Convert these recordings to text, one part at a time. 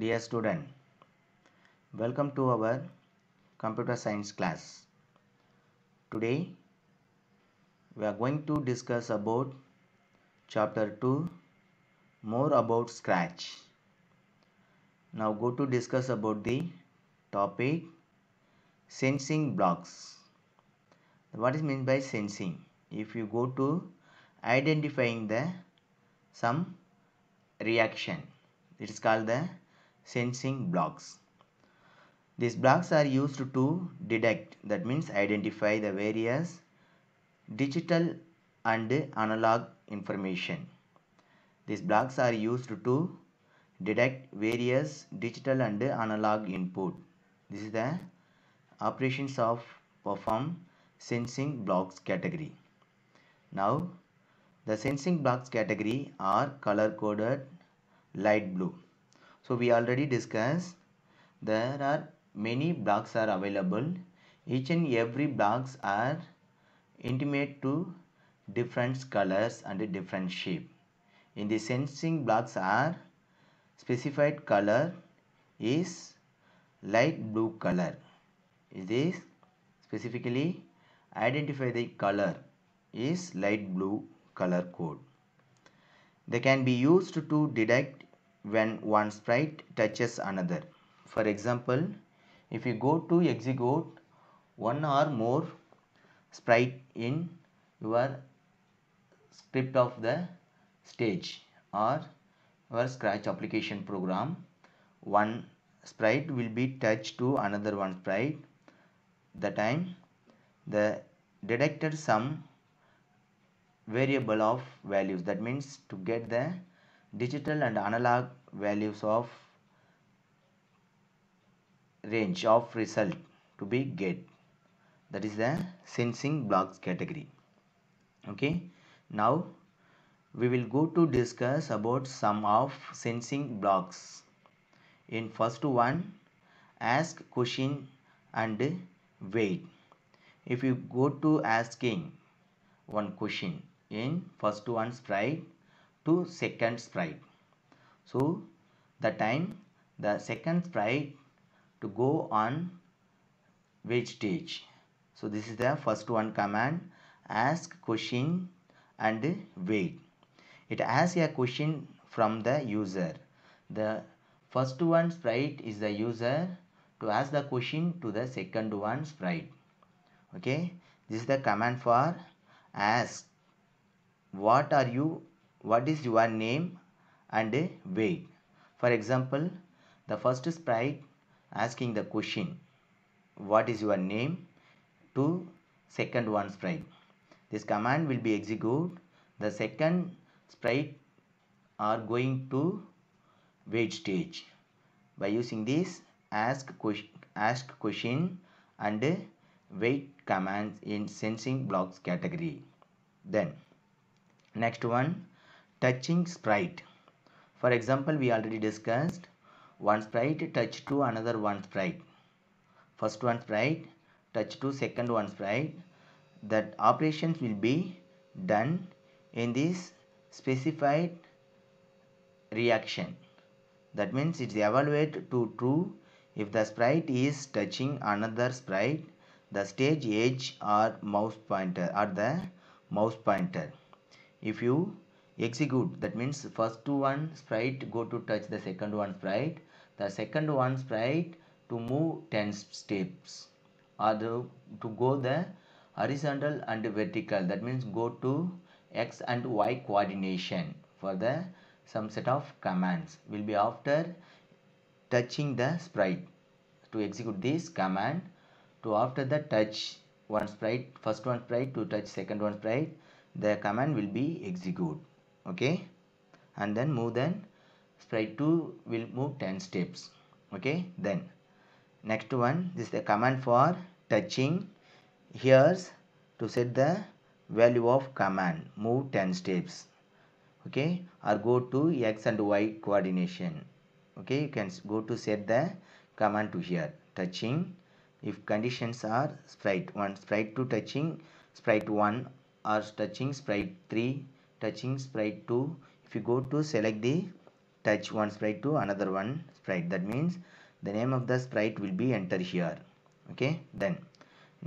Dear student, welcome to our computer science class. Today, we are going to discuss about chapter 2, more about Scratch. Now go to discuss about the topic sensing blocks. What is meant by sensing? If you go to identifying the some reaction, it is called the sensing blocks. These blocks are used to detect that means identify the various digital and analog information. These blocks are used to detect various digital and analog input. This is the operations of perform sensing blocks category. Now the sensing blocks category are color coded light blue so we already discussed there are many blocks are available each and every blocks are intimate to different colors and different shape in the sensing blocks are specified color is light blue color this specifically identify the color is light blue color code they can be used to detect when one sprite touches another. For example, if you go to execute one or more sprite in your script of the stage or your scratch application program, one sprite will be touched to another one sprite. The time the detected sum variable of values that means to get the digital and analog values of range of result to be get that is the sensing blocks category okay now we will go to discuss about some of sensing blocks in first one ask question and wait if you go to asking one question in first one sprite to second sprite. So the time the second sprite to go on which stage. So this is the first one command ask question and wait. It asks a question from the user. The first one sprite is the user to ask the question to the second one sprite. Okay, this is the command for ask what are you what is your name and weight. For example, the first sprite asking the question what is your name to second one sprite. This command will be executed. The second sprite are going to wait stage. By using this ask question, ask question and wait commands in sensing blocks category. Then next one touching sprite for example we already discussed one sprite touch to another one sprite first one sprite touch to second one sprite that operations will be done in this specified reaction that means it's evaluate to true if the sprite is touching another sprite the stage edge or mouse pointer or the mouse pointer if you execute that means first one sprite go to touch the second one sprite the second one sprite to move 10 steps or to go the horizontal and vertical that means go to x and y coordination for the some set of commands will be after touching the sprite to execute this command to after the touch one sprite first one sprite to touch second one sprite the command will be execute okay and then move then sprite 2 will move 10 steps okay then next one this is the command for touching here's to set the value of command move 10 steps okay or go to x and y coordination okay you can go to set the command to here touching if conditions are sprite 1 sprite 2 touching sprite 1 or touching sprite 3 touching sprite 2 if you go to select the touch one sprite to another one sprite that means the name of the sprite will be enter here okay then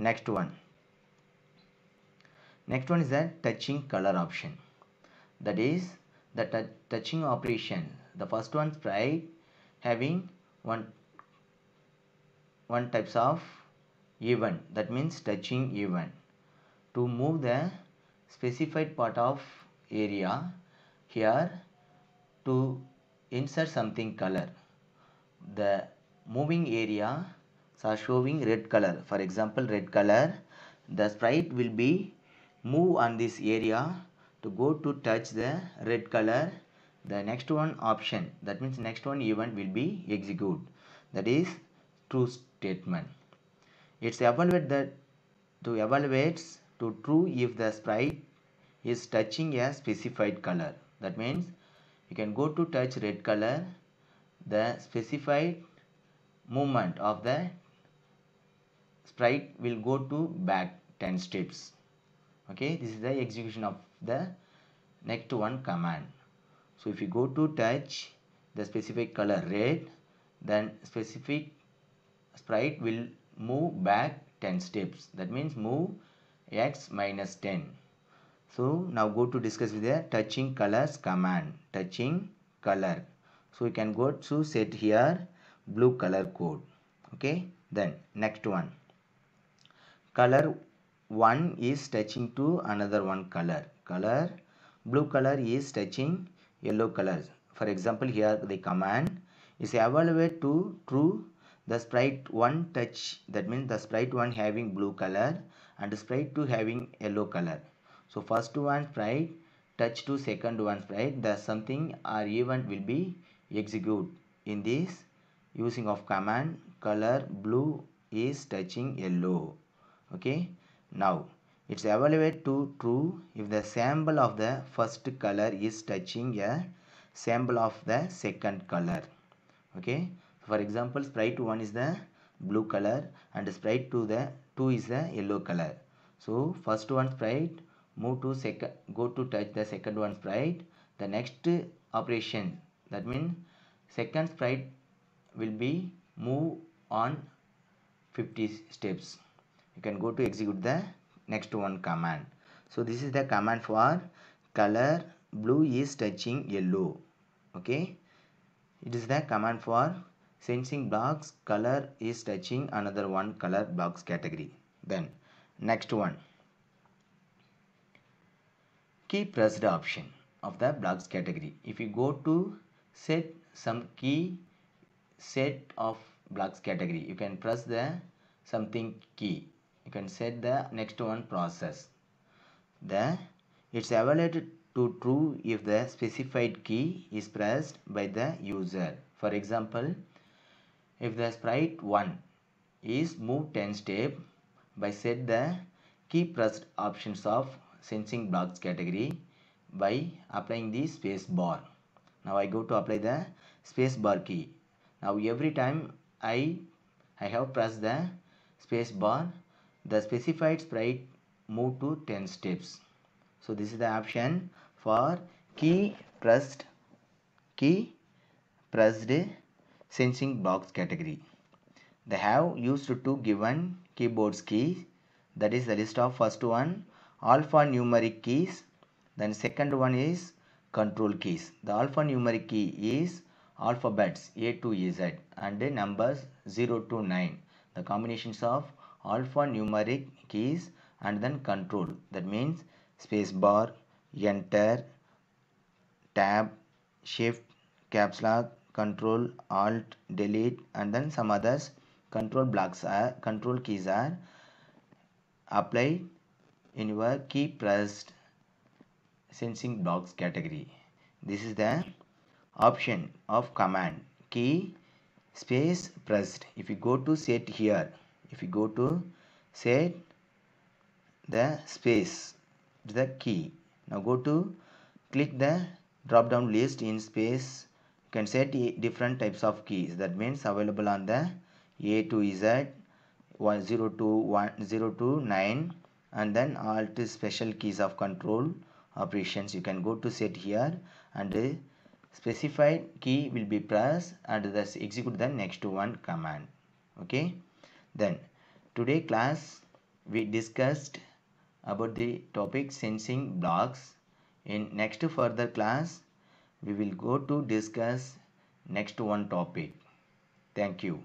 next one next one is the touching color option that is the touching operation the first one sprite having one one types of event that means touching event to move the specified part of area here to insert something color the moving area are showing red color for example red color the sprite will be move on this area to go to touch the red color the next one option that means next one event will be execute that is true statement it's evaluate that to evaluates to true if the sprite is touching a specified color that means you can go to touch red color the specified movement of the sprite will go to back 10 steps okay this is the execution of the next one command so if you go to touch the specific color red then specific sprite will move back 10 steps that means move x minus 10 so now go to discuss with the touching colors command touching color so you can go to set here blue color code okay then next one color one is touching to another one color color blue color is touching yellow color for example here the command is evaluate to true the sprite 1 touch that means the sprite 1 having blue color and sprite 2 having yellow color so first one write touch to second one sprite, the something or event will be executed in this using of command color blue is touching yellow okay now it's evaluate to true if the sample of the first color is touching a sample of the second color okay for example sprite 1 is the blue color and sprite 2 the 2 is the yellow color so first one sprite move to second go to touch the second one sprite the next operation that means second sprite will be move on 50 steps you can go to execute the next one command so this is the command for color blue is touching yellow okay it is the command for sensing blocks color is touching another one color blocks category then next one key pressed option of the blocks category. If you go to set some key set of blocks category, you can press the something key. You can set the next one process. The it's evaluated to true if the specified key is pressed by the user. For example, if the sprite 1 is moved 10 step by set the key pressed options of sensing blocks category by applying the space bar. Now I go to apply the space bar key. Now every time I, I have pressed the space bar, the specified sprite move to 10 steps. So this is the option for key pressed key pressed sensing blocks category. They have used two given keyboards keys that is the list of first one alphanumeric keys then second one is control keys the alphanumeric key is alphabets a to z and then numbers 0 to 9 the combinations of alphanumeric keys and then control that means spacebar enter tab shift caps lock control alt delete and then some others control blocks are control keys are applied in your key pressed sensing blocks category this is the option of command key space pressed if you go to set here if you go to set the space the key now go to click the drop down list in space you can set different types of keys that means available on the a to z 1 0 to 1 0 to 9 and then alt special keys of control operations you can go to set here and the specified key will be pressed and thus execute the next one command okay then today class we discussed about the topic sensing blocks in next further class we will go to discuss next one topic thank you